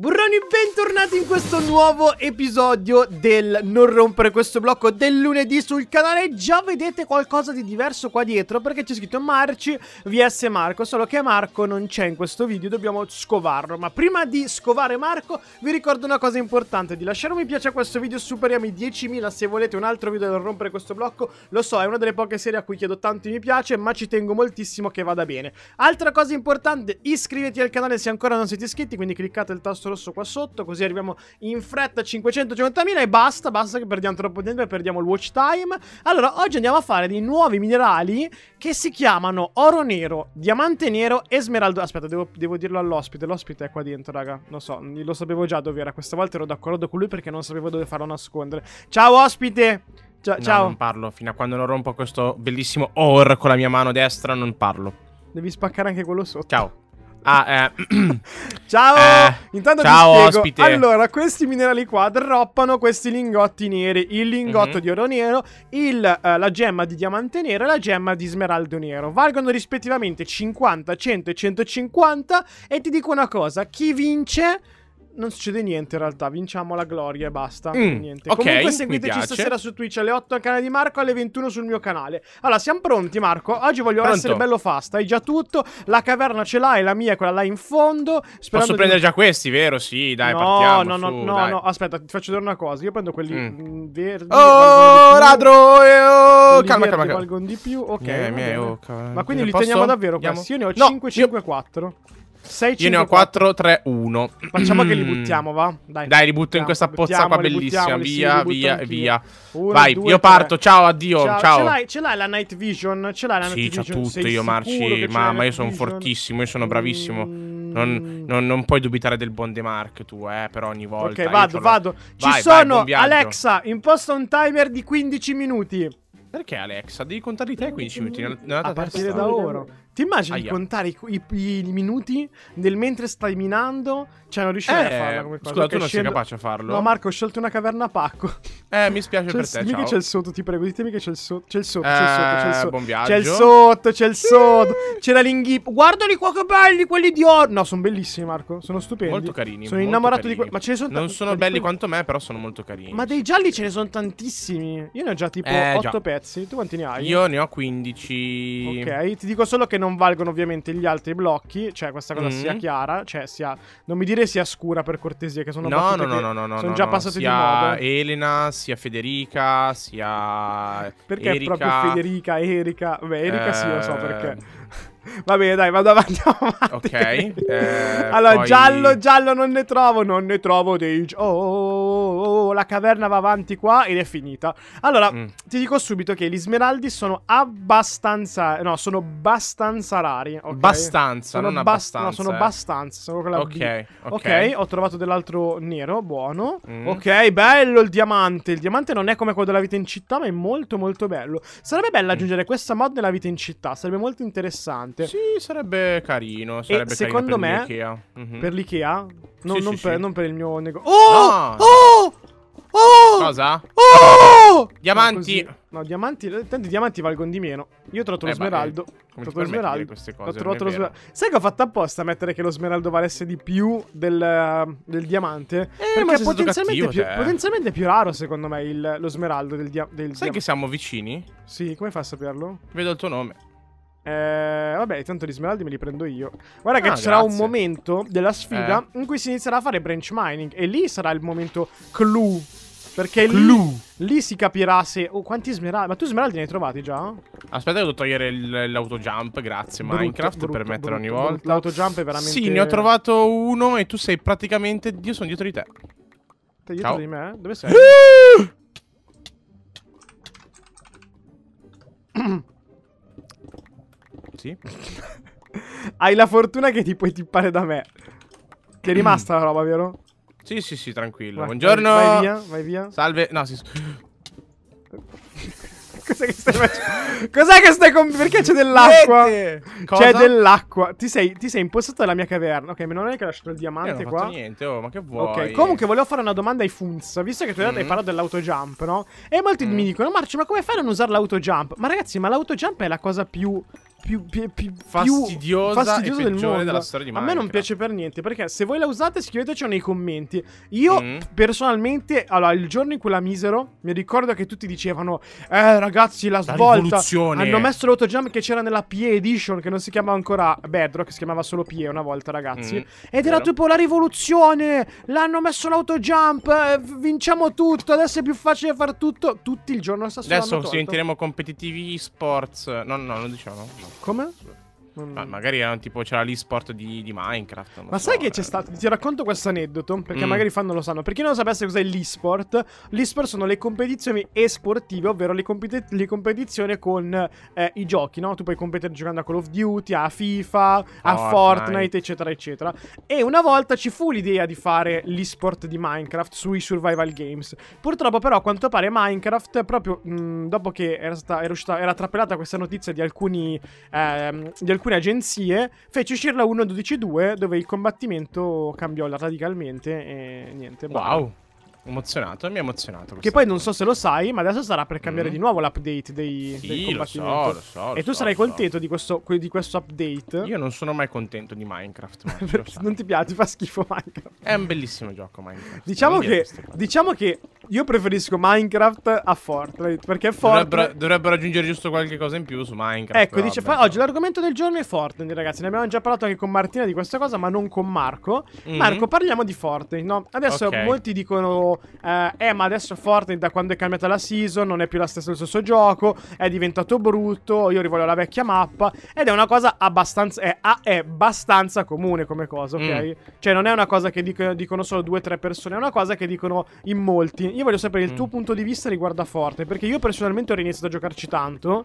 Burroni, bentornati in questo nuovo episodio del non rompere questo blocco del lunedì sul canale Già vedete qualcosa di diverso qua dietro perché c'è scritto Marci vs Marco Solo che Marco non c'è in questo video, dobbiamo scovarlo Ma prima di scovare Marco vi ricordo una cosa importante Di lasciare un mi piace a questo video, superiamo i 10.000 se volete un altro video del non rompere questo blocco Lo so, è una delle poche serie a cui chiedo tanti mi piace ma ci tengo moltissimo che vada bene Altra cosa importante, iscrivetevi al canale se ancora non siete iscritti quindi cliccate il tasto rosso qua sotto, così arriviamo in fretta a 550.000 e basta, basta che perdiamo troppo tempo e perdiamo il watch time. Allora, oggi andiamo a fare dei nuovi minerali che si chiamano oro nero, diamante nero, e smeraldo. Aspetta, devo, devo dirlo all'ospite, l'ospite è qua dentro, raga, non so, lo sapevo già dove era, questa volta ero d'accordo con lui perché non sapevo dove farlo nascondere. Ciao ospite! Ciao, no, ciao. non parlo. Fino a quando non rompo questo bellissimo or con la mia mano destra, non parlo. Devi spaccare anche quello sotto. Ciao. Ah, eh. ciao! Eh, Intanto ciao, ti spiego. Ospite. Allora, questi minerali qua droppano questi lingotti neri. Il lingotto mm -hmm. di oro nero, il, eh, la gemma di diamante nero e la gemma di smeraldo nero. Valgono rispettivamente 50, 100 e 150. E ti dico una cosa, chi vince non succede niente in realtà, vinciamo la gloria e basta. Mm, niente. Okay, Comunque seguiteci stasera su Twitch alle 8 al canale di Marco, alle 21 sul mio canale. Allora, siamo pronti Marco? Oggi voglio Pronto. essere bello fast, hai già tutto, la caverna ce l'hai, la mia è quella là in fondo. Posso prendere già questi, vero? Sì, dai, no, partiamo. No, no, su, no, dai. no, aspetta, ti faccio vedere una cosa, io prendo quelli mm. mm verdi. Oh, ladro! Eh, oh, Calma, calma, calma. Valgono di più, ok. Mie, mie, oh, Ma quindi eh, li posso? teniamo davvero questi? Io ne ho 5, 5, 4. 6, 5, Io ne ho 4, 3, 1. Facciamo che li mm. buttiamo, va? Dai, Dai li butto in questa pozza qua bellissima. Buttiamo, via, via, via. Uno, Vai, due, io parto. Tre. Ciao, addio. Ciao. ciao. Ce l'hai la night vision? Ce l'hai la sì, night vision? Sì, c'ho tutto Sei io, Marci. Mamma, io sono fortissimo, io sono bravissimo. Non, mm. non, non, puoi dubitare del buon De Mark tu, eh, per ogni volta. Ok, vado, vado. Ci vai, sono, vai, Alexa, imposta un timer di 15 minuti. Perché Alexa? Devi contare di te 15 minuti. Nella, nella a partire da ora. Ti immagini Aia. contare i, i, i, minuti del mentre stai minando? Cioè, non riuscirai eh, a farla come cosa. Scusa, tu non scendo... sei capace a farlo. No, Marco, ho scelto una caverna a pacco. Eh, mi spiace c'è per te. Dimmi ciao. che c'è il sotto, ti prego. Ditemi che c'è il sotto. C'è il sotto, eh, c'è il eh, sotto, c'è il sotto. Buon viaggio. C'è il sotto, c'è il sotto. C'era l'inghippo. Guardali qua che belli quelli di oro. No, sono bellissimi, Marco. Sono stupendi. Molto carini. Sono molto innamorato carini. di quelli. Ma ce ne sono tanti. Non sono belli quanto me, però sono molto carini. Ma dei gialli ce ne sono tantissimi. Io ne ho già tipo 8 eh, pezzi. Tu quanti ne hai? Io ne ho 15. Ok, ti dico solo che non non valgono ovviamente gli altri blocchi, cioè questa cosa mm. sia chiara, cioè sia... non mi dire sia scura per cortesia, che sono no, no, no, no, no, no, sono no, già no, passate sia di moda. Elena, sia Federica, sia... Perché Erika. proprio Federica, Erika? Beh, Erika eh... sì, lo so eh. perché. Va bene, dai, vado avanti. avanti. Ok. Eh, allora, poi... giallo, giallo, non ne trovo, non ne trovo dei... Oh la caverna va avanti qua ed è finita. Allora, mm. ti dico subito che gli smeraldi sono abbastanza... No, sono abbastanza rari. Okay? Bastanza, sono non abbast- abbastanza. No, sono abbastanza. Sono eh. okay, ok, ok. ho trovato dell'altro nero, buono. Mm. Ok, bello il diamante. Il diamante non è come quello della vita in città, ma è molto molto bello. Sarebbe bello mm. aggiungere questa mod nella vita in città, sarebbe molto interessante. Sì, sarebbe carino. Sarebbe e secondo me, per l'IKEA, mm-hmm. per l'IKEA non, sì, non, sì, per, sì. non, per, il mio negozio. Oh! No! oh! Cosa? Oh! Diamanti! No, no, diamanti. Tanti diamanti valgono di meno. Io eh, ho trovato eh, lo smeraldo. Ho trovato lo smeraldo. Ho trovato lo smeraldo. Sai che ho fatto apposta a mettere che lo smeraldo valesse di più del, del diamante? Eh, perché è potenzialmente, cattivo, più, cioè. potenzialmente, più, raro, secondo me, il, lo smeraldo del, dia, del Sai diamante. che siamo vicini? Sì, come fa a saperlo? Vedo il tuo nome. Eh, vabbè, tanto gli smeraldi me li prendo io. Guarda ah, che sarà un momento della sfida eh. in cui si inizierà a fare branch mining. E lì sarà il momento clou perché lì, lì, si capirà se... Oh, quanti smeraldi... Ma tu smeraldi ne hai trovati già? Aspetta, devo togliere l'autojump, grazie brutto, Minecraft, brutto, per mettere ogni volta. L'autojump è veramente... Sì, ne ho trovato uno e tu sei praticamente... Io sono dietro di te. Sei dietro Ciao. di me? Dove sei? sì? Hai la fortuna che ti puoi tippare da me. Ti è rimasta la roba, vero? Sì, sì, sì, tranquillo. Guarda, Buongiorno. Vai via, vai via. Salve. No, si... Cos'è che stai facendo? Cos'è che stai compiendo? Perché c'è dell'acqua? C'è dell'acqua. Ti sei, ti sei impostato alla mia caverna. Ok, meno male che ho lasciato il diamante qua. niente, oh, ma che vuoi? Ok, comunque volevo fare una domanda ai Funz. Visto che tu mm -hmm. hai parlato dell'autojump, no? E molti mm -hmm. mi dicono, Marci, ma come fai a non usare l'autojump? Ma ragazzi, ma l'autojump è la cosa più più, più, più fastidiosa, fastidiosa del mondo. della storia di Minecraft. A me non piace per niente, perché se voi la usate scriveteci nei commenti. Io mm. personalmente, allora, il giorno in cui la misero, mi ricordo che tutti dicevano "Eh ragazzi, la svolta la hanno messo l'autogem che c'era nella PE edition che non si chiamava ancora Bedrock, si chiamava solo PE una volta, ragazzi. Mm. Ed era tipo la rivoluzione! L'hanno messo l'autojump, eh, vinciamo tutto, adesso è più facile far tutto. Tutti il giorno stesso Adesso diventeremo competitivi e sports. No, no, non diciamo. No. komme, Ma magari era tipo c'era l'esport di, di Minecraft. Ma so, sai che c'è stato? Ti racconto questo aneddoto perché mm. magari fanno lo sanno. Per chi non lo sapesse cos'è l'esport, l'esport sono le competizioni esportive, ovvero le, competi- le competizioni con eh, i giochi, no? Tu puoi competere giocando a Call of Duty, a FIFA, a Fortnite. Fortnite, eccetera, eccetera. E una volta ci fu l'idea di fare l'esport di Minecraft sui survival games. Purtroppo però a quanto pare Minecraft proprio mh, mm, dopo che era, stata, era, uscita, era trappelata questa notizia di alcuni, eh, di alcuni alcune agenzie, fece uscire la 1.12.2 dove il combattimento cambiò radicalmente e niente. Wow. Buono emozionato, mi ha emozionato. Che poi non so se lo sai, ma adesso sarà per cambiare mm. di nuovo l'update dei, sì, del combattimento. Lo so, lo so, lo e tu so, sarai contento so. di, questo, di, questo, update. Io non sono mai contento di Minecraft. Mario, non ti piace, fa schifo Minecraft. È un bellissimo gioco Minecraft. Diciamo che, diciamo che io preferisco Minecraft a Fortnite, perché Fortnite... Dovrebbero, dovrebbero aggiungere giusto qualche cosa in più su Minecraft. Ecco, dice, fa, oggi l'argomento del giorno è Fortnite, ragazzi. Ne abbiamo già parlato anche con Martina di questa cosa, ma non con Marco. mm Marco, parliamo di Fortnite, no? Adesso okay. molti dicono eh, eh, ma adesso Fortnite da quando è cambiata la season non è più la stessa, lo stesso gioco, è diventato brutto, io rivolgo la vecchia mappa, ed è una cosa abbastanza, è, è abbastanza comune come cosa, ok? Mm. Cioè non è una cosa che dicono, dicono solo due o tre persone, è una cosa che dicono in molti. Io voglio sapere il tuo mm. punto di vista riguardo a Fortnite, perché io personalmente ho iniziato a giocarci tanto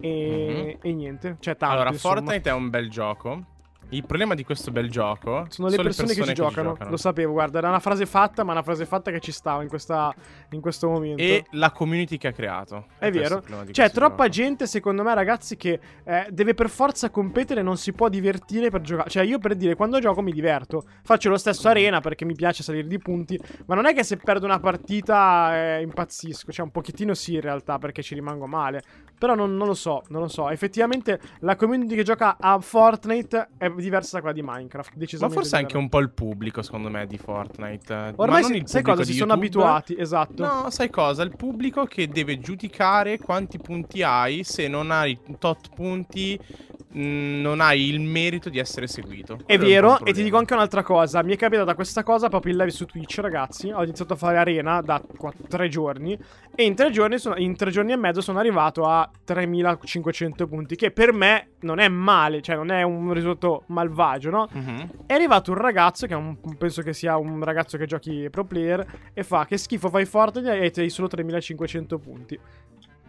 e, mm-hmm. e niente, cioè tanto. Allora, insomma. Fortnite è un bel gioco il problema di questo bel gioco sono le, sono persone, le persone, che ci, che giocano. giocano. Lo sapevo, guarda, era una frase fatta, ma una frase fatta che ci stava in, questa, in questo momento. E la community che ha creato. È, è vero. C'è cioè, troppa gioco. gente, secondo me, ragazzi, che eh, deve per forza competere, non si può divertire per giocare. Cioè, io per dire, quando gioco mi diverto. Faccio lo stesso arena perché mi piace salire di punti, ma non è che se perdo una partita eh, impazzisco. Cioè, un pochettino sì, in realtà, perché ci rimango male. Però non, non lo so, non lo so. Effettivamente la community che gioca a Fortnite è diversa da quella di Minecraft. Ma forse anche un po' il pubblico, secondo me, di Fortnite. Ormai si, sai cosa? Si sono abituati, esatto. No, sai cosa? Il pubblico che deve giudicare quanti punti hai se non hai tot punti Mm, non hai il merito di essere seguito. È Quello vero, è e ti dico anche un'altra cosa. Mi è capitata questa cosa proprio in live su Twitch, ragazzi. Ho iniziato a fare arena da quatt- tre giorni. E in tre giorni, sono, in tre giorni, e mezzo sono arrivato a 3500 punti. Che per me non è male, cioè non è un risultato malvagio, no? Uh-huh. È arrivato un ragazzo, che un, penso che sia un ragazzo che giochi pro player, e fa che schifo, fai forte e hai solo 3500 punti.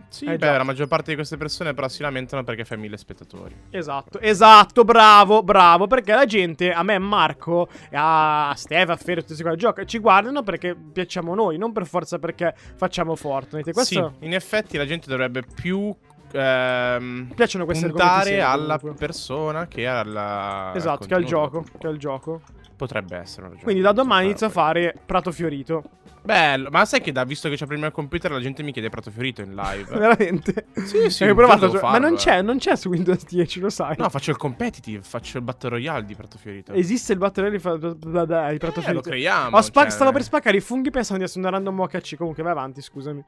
Sì, eh, beh, la maggior parte di queste persone però si lamentano perché fai mille spettatori. Esatto, esatto, bravo, bravo, perché la gente, a me, a Marco, a Steve, a Ferro, tutti questi gioca, ci guardano perché piacciamo noi, non per forza perché facciamo Fortnite. Questo... Sì, in effetti la gente dovrebbe più ehm, piacciono queste puntare alla comunque. persona che alla esatto, che al gioco, che al gioco. Potrebbe essere una ragione. Quindi da domani inizio a fare Prato Fiorito. Bello, ma sai che da, visto che c'è prima il computer la gente mi chiede prato fiorito in live. Veramente? Sì, sì. Hai provato farlo, ma non eh. c'è, eh. non c'è su Windows 10, lo sai. No, faccio il competitive, faccio il Battle Royale di prato fiorito. Esiste il Battle Royale di, fa... di eh, lo creiamo. Ho spa- cioè... Stavo per spaccare i funghi pensando di essere un random OHC, comunque vai avanti, scusami.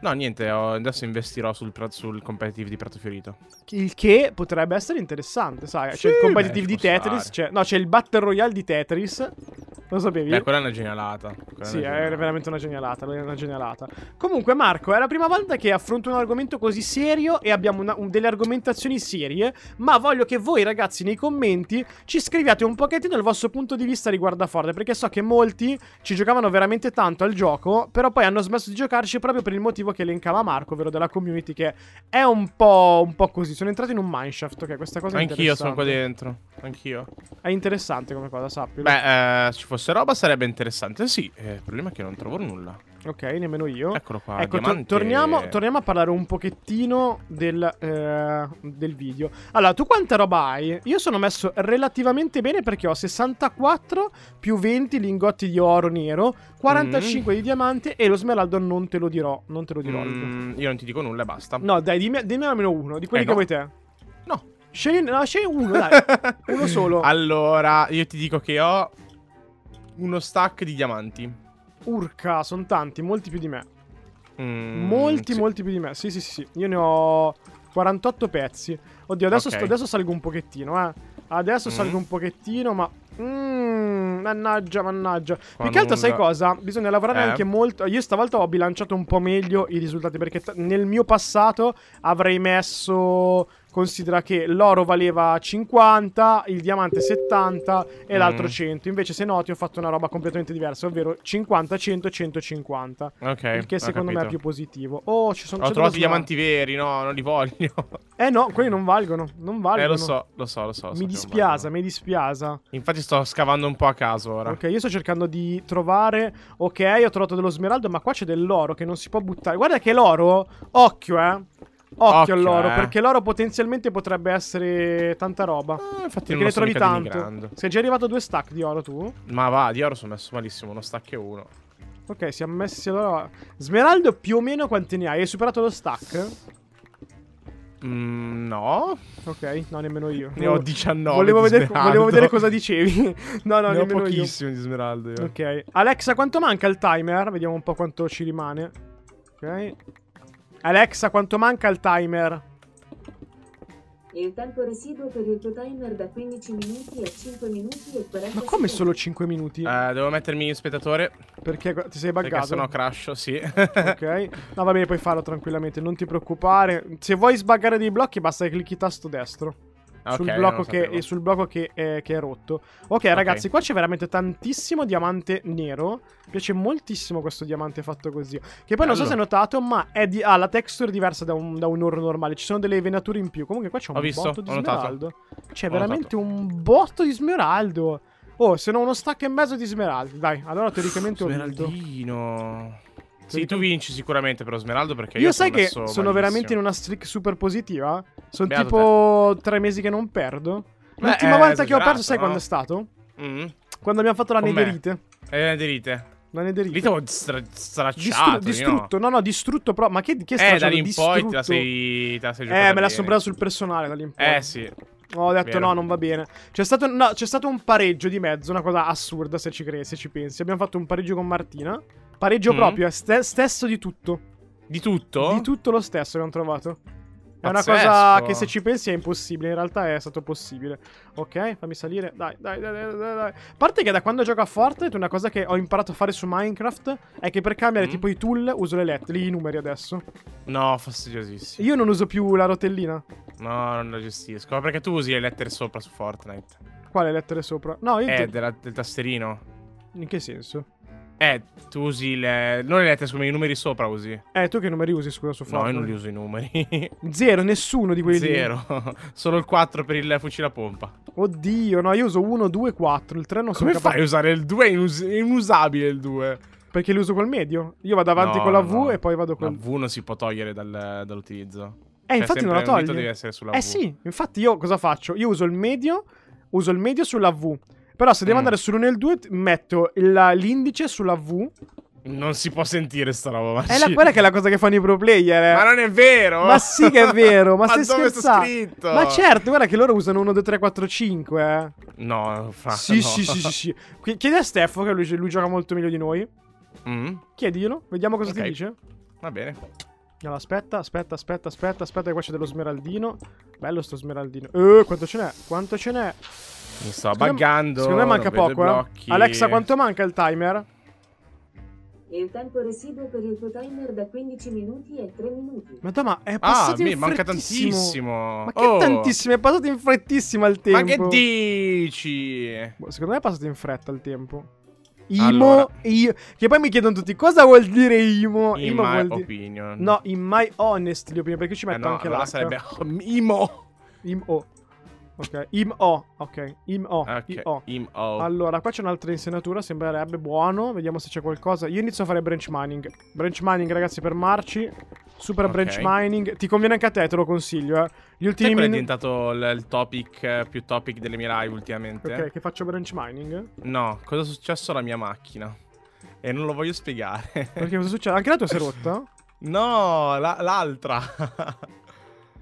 No, niente, adesso investirò sul, sul competitive di Prato Fiorito. Il che potrebbe essere interessante, sai? C'è sì, il competitive beh, di Tetris, c'è, no, c'è il Battle Royale di Tetris. Lo sapevi? Beh, quella è una genialata. Quella sì, è, una genialata. è, veramente una genialata, una genialata. Comunque, Marco, è la prima volta che affronto un argomento così serio e abbiamo una, un, delle argomentazioni serie, ma voglio che voi, ragazzi, nei commenti ci scriviate un pochettino il vostro punto di vista riguardo a Forte, perché so che molti ci giocavano veramente tanto al gioco, però poi hanno smesso di giocarci proprio per il motivo motivo che elencava Marco, ovvero della community, che è un po', un po così. Sono entrato in un mineshaft, che questa cosa Anch'io sono qua dentro. Anch'io. È interessante come cosa, sappi. Beh, eh, se ci fosse roba sarebbe interessante, sì. Eh, il problema è che non trovo nulla. Ok, nemmeno io. Eccolo qua. Ecco, to- torniamo, torniamo, a parlare un pochettino del, eh, del, video. Allora, tu quanta roba hai? Io sono messo relativamente bene perché ho 64 più 20 lingotti di oro nero, 45 mm. di diamante e lo smeraldo non te lo dirò. Non te lo dirò. Mm, io non ti dico nulla e basta. No, dai, dimmi, dimmi almeno uno, di quelli eh che no. vuoi te. No. Scegli, no, scegli uno, dai. uno solo. Allora, io ti dico che ho uno stack di diamanti. Urca, sono tanti, molti più di me. Mm, molti, sì. molti più di me. Sì, sì, sì, sì. Io ne ho 48 pezzi. Oddio, adesso, okay. sto, adesso salgo un pochettino, eh. Adesso mm. salgo un pochettino, ma... Mm, mannaggia, mannaggia. Qua Più che altro, sai cosa? Bisogna lavorare eh. anche molto. Io stavolta ho bilanciato un po' meglio i risultati. Perché t- nel mio passato avrei messo considera che l'oro valeva 50, il diamante 70 e mm. l'altro 100. Invece, se noti, ho fatto una roba completamente diversa, ovvero 50, 100, 150. Ok. Il che secondo capito. me è più positivo. Oh, ci sono Ho trovato i diamanti veri, no, non li voglio. Eh no, quelli non valgono, non eh, valgono. Eh, lo so, lo so, lo so. Mi so dispiace, mi dispiace. Infatti sto scavando un po' a caso ora. Ok, io sto cercando di trovare Ok, ho trovato dello smeraldo, ma qua c'è dell'oro che non si può buttare. Guarda che l'oro, occhio, eh. Occhio, Occhio all'oro, eh. perché l'oro potenzialmente potrebbe essere tanta roba. Eh, infatti perché ne trovi tanto. Sei già arrivato a due stack di oro tu? Ma va, di oro sono messo malissimo, uno stack e uno. Ok, siamo messi allora... Smeraldo più o meno quanti ne hai? Hai superato lo stack? Mm, no. Ok, no, nemmeno io. Ne ho 19. Volevo, vedere, volevo vedere, cosa dicevi. no, no, ne ho pochissimo io. di smeraldo. Io. Ok. Alexa, quanto manca il timer? Vediamo un po' quanto ci rimane. Ok. Alexa, quanto manca il timer? Il tempo residuo per il tuo timer da 15 minuti a 5 minuti e 40 Ma come solo 5 minuti? Eh, devo mettermi in spettatore. Perché ti sei buggato? Perché sennò crash, sì. ok. No, va bene, puoi farlo tranquillamente, non ti preoccupare. Se vuoi sbaggare dei blocchi basta che clicchi tasto destro. Okay, sul, blocco che, sul blocco, che, è, che è rotto. Ok, ragazzi, okay. qua c'è veramente tantissimo diamante nero. Mi piace moltissimo questo diamante fatto così. Che poi allora. non so se hai notato, ma di, ha la texture è diversa da un, da un, oro normale. Ci sono delle venature in più. Comunque qua c'è un ho botto di smeraldo. C'è veramente notato. un botto di smeraldo. Oh, se no uno stack e mezzo di smeraldo. Dai, allora teoricamente ho Smeraldino. Smeraldino. Sì, tu vinci sicuramente però Smeraldo perché io, io sai che sono malissimo. veramente in una streak super positiva. Sono Beato tipo te. tre mesi che non perdo. L'ultima eh, volta che ho perso, sai no? quando è stato? Mm. Quando abbiamo fatto la Con nederite. Me. Eh, la nederite. La nederite. Lì ti ho stra stracciato. Distru distrutto, no? no, no, distrutto però. Ma che, che eh, stracciato? Eh, dall'in poi te la sei, te la sei Eh, me la sono presa sul personale dall'in poi. Eh, sì. Ho detto Vero. no, non va bene. C'è stato, no, stato, un pareggio di mezzo, una cosa assurda se ci, se ci pensi. Abbiamo fatto un pareggio con Martina. Pareggio mm. proprio, è st- stesso di tutto. Di tutto? Di tutto lo stesso che hanno trovato. È una cosa che se ci pensi è impossibile, in realtà è stato possibile. Ok, fammi salire. Dai, dai, dai, dai, dai. A parte che da quando gioco a Fortnite una cosa che ho imparato a fare su Minecraft è che per cambiare mm. tipo i tool uso le lettere, i numeri adesso. No, fastidiosissimo. Io non uso più la rotellina. No, non la gestisco. Ma perché tu usi le lettere sopra su Fortnite? Quale lettere sopra? No, io... Eh, ti... della, del tasterino. In che senso? Eh, tu usi le... Non le lettere, scusa, i numeri sopra usi. Eh, tu che numeri usi, scusa, su Fortnite? No, io non li uso i numeri. Zero, nessuno di quelli Zero. Lì. Solo il 4 per il fucile a pompa. Oddio, no, io uso 1, 2, 4. Il 3 non so Come fai a usare il 2? È, inus è inusabile il 2. Perché li uso col medio. Io vado avanti no, con la V no. e poi vado con... La V non si può togliere dal, dall'utilizzo. Eh, cioè, infatti non la togli. deve essere sulla eh, V. Eh sì, infatti io cosa faccio? Io uso il medio, uso il medio sulla V. Però se devo mm. andare su e il 2, metto l'indice sulla V. Non si può sentire sta roba. ma È la, quella che è la cosa che fanno i pro player. Eh. Ma non è vero! Ma sì che è vero, ma, ma stai dove scherzando? scritto? Ma certo, guarda che loro usano 1, 2, 3, 4, 5. Eh. No, fa, sì, no. sì, sì, sì, sì. Chiedi a Steffo che lui, lui gioca molto meglio di noi. Mm. Chiediglielo, vediamo cosa okay. ti dice. Va bene. Allora, aspetta, aspetta, aspetta, aspetta, aspetta, che qua c'è dello smeraldino. Bello sto smeraldino. Eh, quanto ce n'è? Quanto ce n'è? Mi sto secondo buggando. Secondo me manca poco. Eh? Alexa, quanto manca il timer? il tempo residuo per il tuo timer da 15 minuti è 3 minuti. Madonna, ma è ah, passato ah, in manca tantissimo. Ma che oh. tantissimo, è passato in frettissimo il tempo. Ma che dici? Boh, secondo me è passato in fretta il tempo. Imo, allora. che poi mi chiedono tutti cosa vuol dire Imo. In Imo my vuol opinion. No, in my honestly opinion, perché ci metto eh no, anche allora l'H. sarebbe Imo. Imo. Ok, Im-O. Ok, im Okay. im Allora, qua c'è un'altra insenatura, sembrerebbe buono. Vediamo se c'è qualcosa. Io inizio a fare branch mining. Branch mining, ragazzi, per Marci. Super okay. branch mining. Ti conviene anche a te, te lo consiglio, eh. Gli ultimi... Sai è diventato il topic, eh, più topic delle mie live ultimamente. Ok, che faccio branch mining? No, cosa è successo alla mia macchina? E non lo voglio spiegare. Perché cosa succede? Anche la tua si è rotta? no, la- l'altra.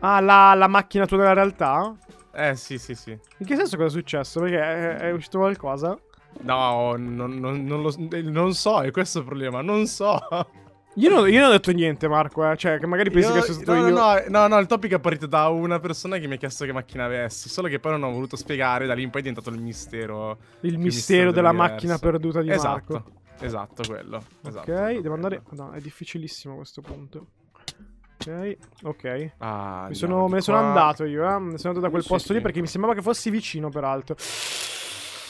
ah, la-, la macchina tua della realtà? Eh sì, sì, sì. In che senso cosa è successo? Perché è, è uscito qualcosa? No, non, non, non, lo, non so, è questo il problema, non so. Io non, io non, ho detto niente, Marco. Eh. Cioè, che magari pensi io, che sia stato no, io. No, no, no, il topic è partito da una persona che mi ha chiesto che macchina avessi. Solo che poi non ho voluto spiegare. Da lì in poi è diventato il mistero. Il mistero, della macchina perduta di esatto, Marco. Esatto, esatto quello. Esatto, ok, devo andare. No, è difficilissimo questo punto. Ok, ok. Ah, mi sono, me ne sono andato io, eh. Me sono andato da quel posto sì. lì perché mi sembrava che fossi vicino, peraltro.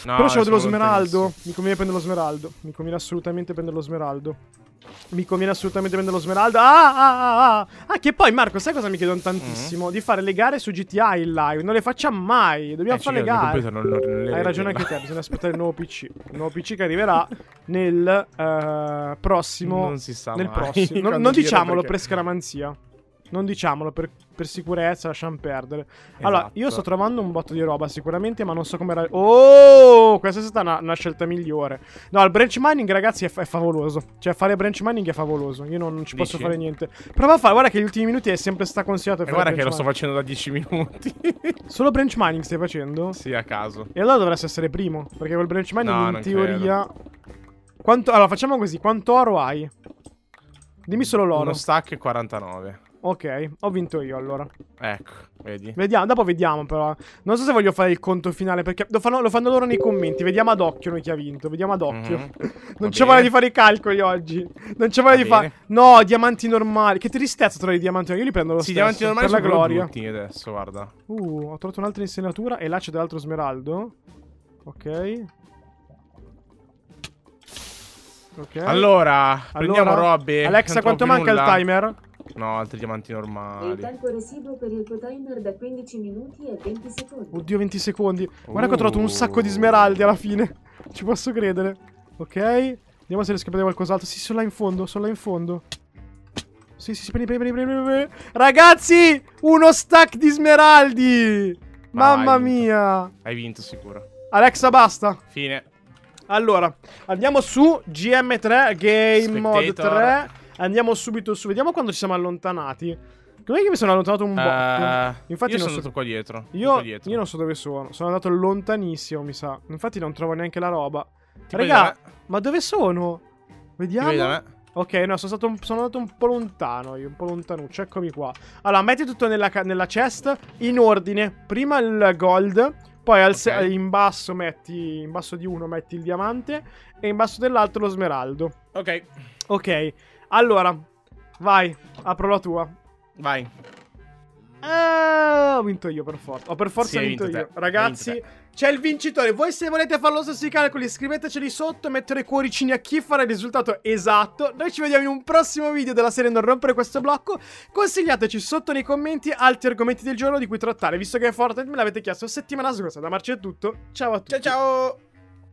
No, Però c'ho dello smeraldo. Mi conviene prendere lo smeraldo. Mi conviene assolutamente prendere lo smeraldo. Mi conviene assolutamente vendere lo smeraldo. Ah, ah, ah, ah, ah. che poi, Marco, sai cosa mi chiedono mm-hmm. tantissimo? Di fare le gare su GTA in live. Non le facciamo mai. Dobbiamo eh, fare le gare. Non, le Hai ragione anche te. Bisogna aspettare il nuovo PC. Il nuovo PC che arriverà nel eh, prossimo. Non si sa. Nel prossimo. non diciamolo per scaramanzia non diciamolo per, per sicurezza, lasciamo perdere. Esatto. Allora, io sto trovando un botto di roba sicuramente, ma non so come... Ra- oh, questa è stata una, una, scelta migliore. No, il branch mining, ragazzi, è, fa- è, favoloso. Cioè, fare branch mining è favoloso. Io non, non ci Dici? posso fare niente. Prova a fare, guarda che gli ultimi minuti è sempre stato consigliato. Eh, e guarda che mining. lo sto facendo da 10 minuti. Solo branch mining stai facendo? Sì, a caso. E allora dovresti essere primo, perché col branch mining no, in teoria... Quanto, allora, facciamo così. Quanto oro hai? Dimmi solo l'oro. Uno stack e 49. Ok, ho vinto io allora. Ecco, vedi. Vediamo, dopo vediamo però. Non so se voglio fare il conto finale perché lo fanno, lo fanno loro nei commenti. Vediamo ad occhio noi chi ha vinto, vediamo ad occhio. Mm -hmm. non c'è voglia di fare i calcoli oggi. Non c'è voglia di fare... No, diamanti normali. Che tristezza trovare i diamanti normali. Io li prendo lo sì, stesso. Sì, diamanti normali per sono la gloria. Brutti adesso, guarda. Uh, ho trovato un'altra insenatura e là c'è dell'altro smeraldo. Ok. Ok. Allora, allora prendiamo Robby. Alexa, quanto manca nulla. il timer? No, altri diamanti normali. Il tempo residuo per il timer da 15 minuti e 20 secondi. Oddio, 20 secondi. Guarda oh. che ho trovato un sacco di smeraldi alla fine. Ci posso credere. Ok. Vediamo se riesco a prendere qualcos'altro. Sì, sono là in fondo, sono là in fondo. Sì, sì, sì, prendi, prendi, prendi, prendi, Ragazzi, uno stack di smeraldi. Ma Mamma hai mia. Hai vinto sicuro. Alexa, basta. Fine. Allora, andiamo su GM3 Game Spectator. Mode 3. Andiamo subito su. Vediamo quando ci siamo allontanati. Com'è che mi sono allontanato un po'? Uh, eh, Infatti io sono so... andato qua dietro. Io, qua dietro. io non so dove sono. Sono andato lontanissimo, mi sa. Infatti non trovo neanche la roba. Ti Raga, ma dove sono? Vediamo. Ok, no, sono, stato un, sono andato un po' lontano io, un po' lontanuccio, eccomi qua. Allora, metti tutto nella, nella chest in ordine. Prima il gold, poi okay. in basso metti, in basso di uno metti il diamante e in basso dell'altro lo smeraldo. Ok. Ok. Allora, vai, apro la tua. Vai. Ah, ho vinto io per forza. Ho per forza sì, vinto, vinto io. Te. Ragazzi, c'è il vincitore. Voi se volete fare lo stesso i calcoli, scriveteceli sotto, mettere cuoricini a chi farà il risultato esatto. Noi ci vediamo in un prossimo video della serie Non rompere questo blocco. Consigliateci sotto nei commenti altri argomenti del giorno di cui trattare, visto che è Fortnite me l'avete chiesto settimana scorsa. Da marci è tutto. Ciao a tutti. Ciao ciao.